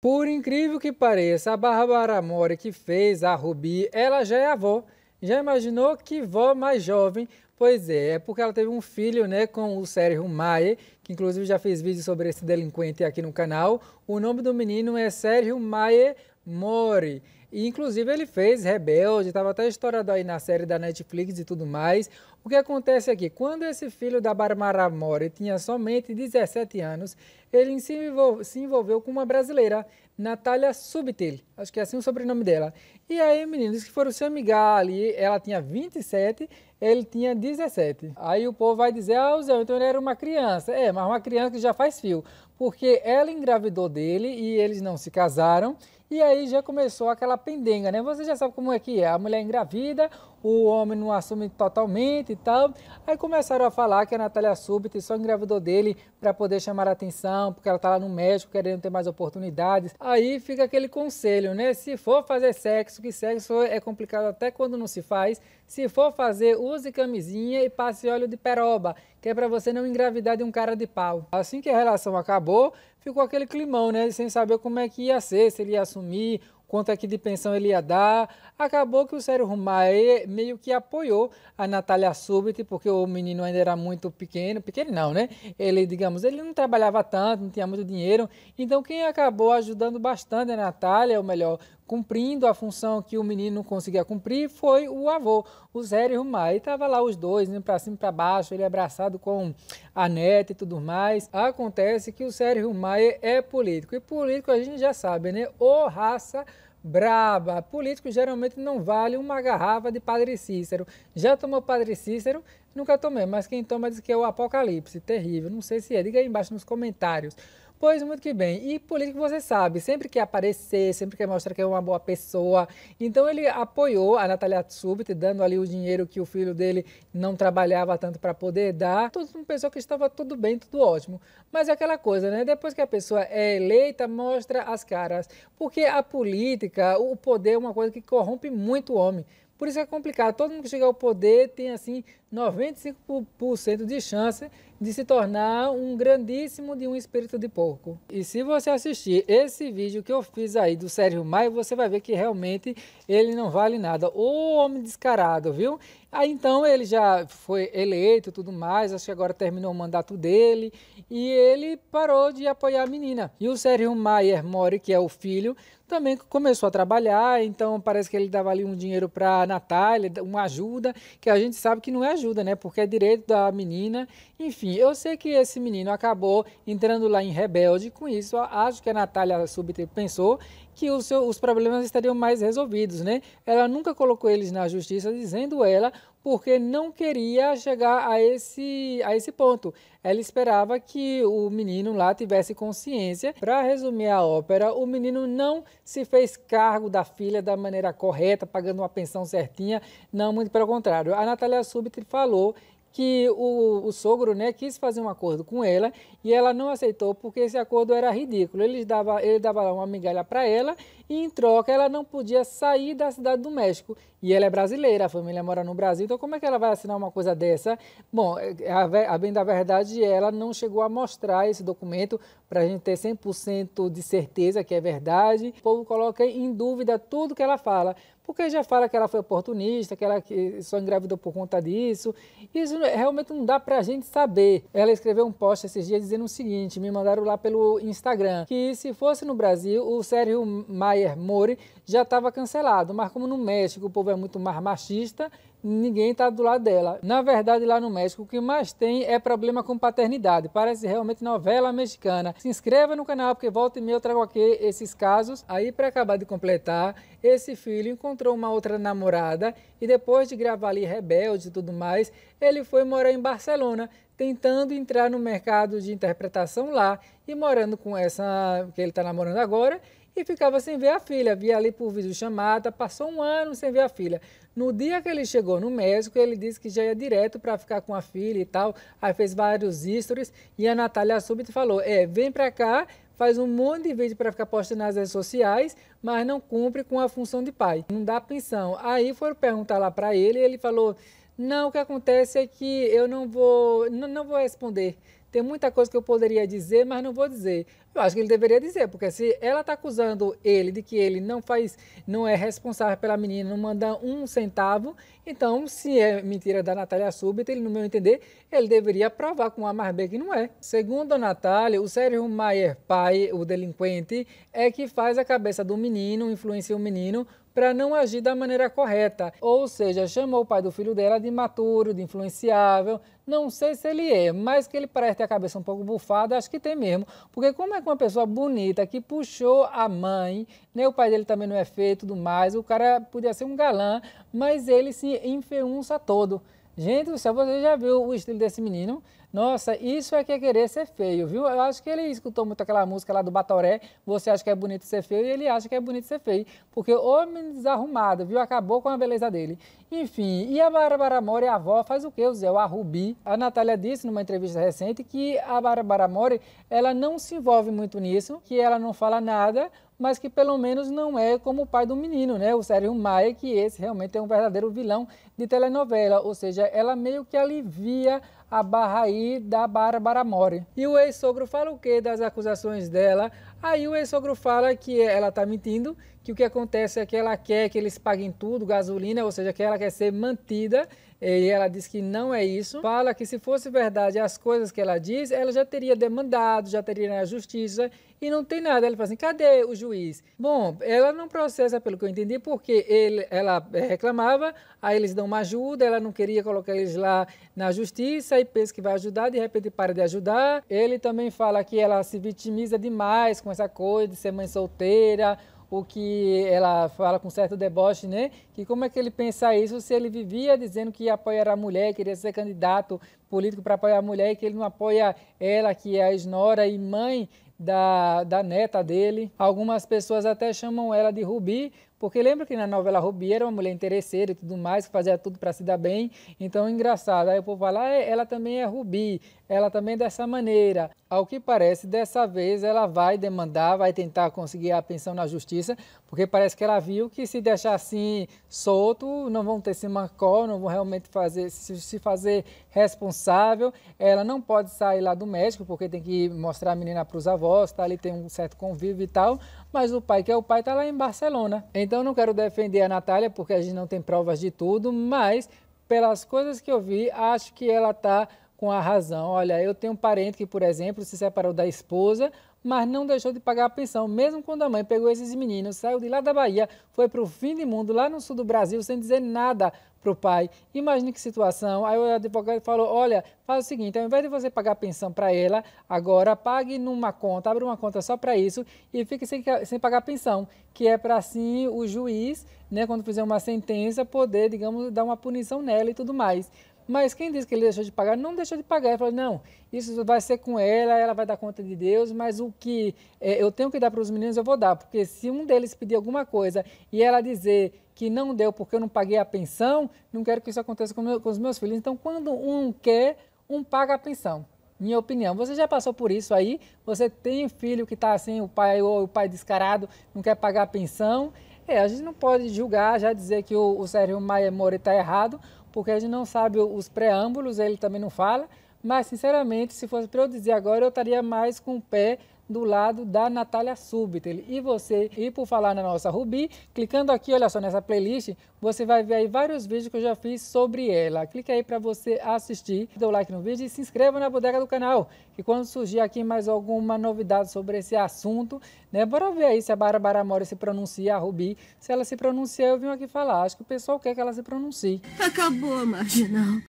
Por incrível que pareça, a Bárbara Mori que fez a Rubi, ela já é avó. Já imaginou que vó mais jovem? Pois é, é porque ela teve um filho né, com o Sérgio Maier, que inclusive já fez vídeo sobre esse delinquente aqui no canal. O nome do menino é Sérgio Maier Mori. E, inclusive, ele fez Rebelde, estava até estourado aí na série da Netflix e tudo mais. O que acontece aqui? Quando esse filho da Barbara Mori tinha somente 17 anos, ele se envolveu, se envolveu com uma brasileira, Natália Subtil, acho que é assim o sobrenome dela. E aí, meninos, que foram se amigar ali, ela tinha 27, ele tinha 17. Aí o povo vai dizer, ah, Zé, então ele era uma criança. É, mas uma criança que já faz fio, porque ela engravidou dele e eles não se casaram. E aí já começou aquela pendenga, né? Você já sabe como é que é. A mulher engravida, o homem não assume totalmente e tal. Aí começaram a falar que a Natália Súbita só engravidou dele para poder chamar a atenção, porque ela tá lá no México querendo ter mais oportunidades. Aí fica aquele conselho, né? Se for fazer sexo, que sexo é complicado até quando não se faz. Se for fazer, use camisinha e passe óleo de peroba, que é para você não engravidar de um cara de pau. Assim que a relação acabou, ficou aquele climão, né? Sem saber como é que ia ser, se ele ia assumir, quanto é que de pensão ele ia dar. Acabou que o Sérgio Rumaê meio que apoiou a Natália Súbita, porque o menino ainda era muito pequeno, pequeno não, né? Ele, digamos, ele não trabalhava tanto, não tinha muito dinheiro. Então quem acabou ajudando bastante a Natália, ou melhor, cumprindo a função que o menino não conseguia cumprir foi o avô, o Zé e o Mai. tava lá os dois, indo para cima e para baixo, ele abraçado com a neta e tudo mais. Acontece que o Sérgio Maia é político, e político a gente já sabe, né? Ô raça braba. Político geralmente não vale uma garrafa de Padre Cícero. Já tomou Padre Cícero? Nunca tomei, mas quem toma diz que é o apocalipse. Terrível, não sei se é. Diga aí embaixo nos comentários. Pois muito que bem. E político você sabe, sempre quer aparecer, sempre quer mostrar que é uma boa pessoa. Então ele apoiou a Natalia Tsubit, dando ali o dinheiro que o filho dele não trabalhava tanto para poder dar. Todo mundo pensou que estava tudo bem, tudo ótimo. Mas é aquela coisa, né? Depois que a pessoa é eleita, mostra as caras. Porque a política, o poder é uma coisa que corrompe muito o homem. Por isso é complicado. Todo mundo que chega ao poder tem, assim, 95% de chance de se tornar um grandíssimo de um espírito de porco. E se você assistir esse vídeo que eu fiz aí do Sérgio Maia, você vai ver que realmente ele não vale nada. O homem descarado, viu? Aí então ele já foi eleito e tudo mais, acho que agora terminou o mandato dele e ele parou de apoiar a menina. E o Sérgio Maier Mori, que é o filho, também começou a trabalhar, então parece que ele dava ali um dinheiro para a Natália, uma ajuda, que a gente sabe que não é ajuda, né? Porque é direito da menina, enfim. Enfim, eu sei que esse menino acabou entrando lá em rebelde, com isso acho que a Natália Subte pensou que os, seus, os problemas estariam mais resolvidos, né? Ela nunca colocou eles na justiça, dizendo ela, porque não queria chegar a esse, a esse ponto. Ela esperava que o menino lá tivesse consciência. Para resumir a ópera, o menino não se fez cargo da filha da maneira correta, pagando uma pensão certinha, não, muito pelo contrário. A Natália Subte falou que o, o, sogro né, quis fazer um acordo com ela e ela não aceitou porque esse acordo era ridículo. Ele dava, ele dava uma migalha para ela e, em troca, ela não podia sair da cidade do México. E ela é brasileira, a família mora no Brasil, então como é que ela vai assinar uma coisa dessa? Bom, é, é, a, a bem da verdade, ela não chegou a mostrar esse documento para a gente ter 100% de certeza que é verdade. O povo coloca em dúvida tudo que ela fala porque já fala que ela foi oportunista, que ela só engravidou por conta disso. Isso é, realmente não dá para a gente saber. Ela escreveu um post esses dias dizendo o seguinte: me mandaram lá pelo Instagram, que se fosse no Brasil, o Sérgio Maier Mori já estava cancelado, mas como no México o povo é muito mais machista, ninguém está do lado dela. Na verdade, lá no México, o que mais tem é problema com paternidade. Parece realmente novela mexicana. Se inscreva no canal, porque volta e meia eu trago aqui esses casos. Aí, para acabar de completar, esse filho encontrou uma outra namorada e depois de gravar ali Rebelde e tudo mais, ele foi morar em Barcelona, tentando entrar no mercado de interpretação lá e morando com essa que ele está namorando agora e ficava sem ver a filha. Via ali por videochamada, passou um ano sem ver a filha. No dia que ele chegou no México, ele disse que já ia direto para ficar com a filha e tal. Aí fez vários stories e a Natália súbito falou: É, vem para cá, faz um monte de vídeo para ficar postando nas redes sociais, mas não cumpre com a função de pai. Não dá pensão. Aí foram perguntar lá para ele e ele falou: Não, o que acontece é que eu não vou, não, não vou responder. Tem muita coisa que eu poderia dizer, mas não vou dizer. Eu acho que ele deveria dizer, porque se ela está acusando ele de que ele não faz, não é responsável pela menina, não manda um centavo, então se é mentira da Natália Súbita, ele, no meu entender, ele deveria provar com a Marbê que não é. Segundo a Natália, o Sérgio Maier, pai, o delinquente, é que faz a cabeça do menino, influencia o menino para não agir da maneira correta. Ou seja, chamou o pai do filho dela de imaturo, de influenciável. Não sei se ele é, mas que ele parece ter a cabeça um pouco bufada, acho que tem mesmo. Porque como é que uma pessoa bonita que puxou a mãe, né, o pai dele também não é feio tudo mais, o cara podia ser um galã, mas ele se enfeunça todo. Gente do céu, você já viu o estilo desse menino? Nossa, isso é que é querer ser feio, viu? Eu acho que ele escutou muito aquela música lá do Batoré, você acha que é bonito ser feio, e ele acha que é bonito ser feio, porque homem desarrumado, viu? Acabou com a beleza dele. Enfim, e a Bárbara Mori, a avó, faz o quê, Zé? O arrubi A Natália disse numa entrevista recente que a Bárbara Mori, ela não se envolve muito nisso, que ela não fala nada, mas que pelo menos não é como o pai do menino, né? O Sérgio Maia, que esse realmente é um verdadeiro vilão de telenovela, ou seja, ela meio que alivia a Barraí da Bárbara Mori. E o ex-sogro fala o que das acusações dela Aí o ex-sogro fala que ela está mentindo, que o que acontece é que ela quer que eles paguem tudo, gasolina, ou seja, que ela quer ser mantida, eh, e ela diz que não é isso. Fala que se fosse verdade as coisas que ela diz, ela já teria demandado, já teria na né, justiça, e não tem nada. Ele fala assim, cadê o juiz? Bom, ela não processa, pelo que eu entendi, porque ele, ela eh, reclamava, aí eles dão uma ajuda, ela não queria colocar eles lá na justiça, e pensa que vai ajudar, de repente para de ajudar. Ele também fala que ela se vitimiza demais com essa coisa de ser mãe solteira, o que ela fala com certo deboche, né? Que como é que ele pensa isso se ele vivia dizendo que ia apoiar a mulher, queria ser candidato político para apoiar a mulher e que ele não apoia ela, que é a esnora e mãe da, da neta dele. Algumas pessoas até chamam ela de Rubi, porque lembra que na novela Rubi era uma mulher interesseira e tudo mais, que fazia tudo para se dar bem. Então, é engraçado. Aí o povo fala, ah, é, ela também é Rubi, ela também é dessa maneira. Ao que parece, dessa vez ela vai demandar, vai tentar conseguir a pensão na justiça, porque parece que ela viu que se deixar assim solto, não vão ter esse macó, não vão realmente fazer, se fazer responsável. Ela não pode sair lá do médico, porque tem que mostrar a menina para os avós, tá? ali tem um certo convívio e tal. Mas o pai, que é o pai, está lá em Barcelona. Então, então não quero defender a Natália, porque a gente não tem provas de tudo, mas pelas coisas que eu vi, acho que ela está com a razão. Olha, eu tenho um parente que, por exemplo, se separou da esposa, mas não deixou de pagar a pensão, mesmo quando a mãe pegou esses meninos, saiu de lá da Bahia, foi para o fim do mundo, lá no sul do Brasil, sem dizer nada para o pai. Imagine que situação. Aí o advogado falou: olha, faz o seguinte, ao invés de você pagar a pensão para ela, agora pague numa conta, abre uma conta só para isso e fique sem, sem pagar a pensão, que é para assim o juiz, né, quando fizer uma sentença, poder, digamos, dar uma punição nela e tudo mais. Mas quem diz que ele deixou de pagar, não deixou de pagar. Ele falou, não, isso vai ser com ela, ela vai dar conta de Deus, mas o que é, eu tenho que dar para os meninos, eu vou dar. Porque se um deles pedir alguma coisa e ela dizer que não deu porque eu não paguei a pensão, não quero que isso aconteça com, meu, com os meus filhos. Então, quando um quer, um paga a pensão minha opinião. Você já passou por isso aí? Você tem filho que está assim, o pai ou o pai descarado, não quer pagar a pensão? É, a gente não pode julgar, já dizer que o, o Sérgio Maia Moreira está errado, porque a gente não sabe os preâmbulos, ele também não fala, mas sinceramente, se fosse para eu dizer agora, eu estaria mais com o pé do lado da Natália Súbita. E você e por falar na nossa Rubi, clicando aqui, olha só, nessa playlist, você vai ver aí vários vídeos que eu já fiz sobre ela. Clica aí para você assistir, dê o like no vídeo e se inscreva na bodega do canal, que quando surgir aqui mais alguma novidade sobre esse assunto, né, bora ver aí se a Bárbara Mori se pronuncia, a Rubi, se ela se pronuncia, eu vim aqui falar. Acho que o pessoal quer que ela se pronuncie. Acabou, marginal.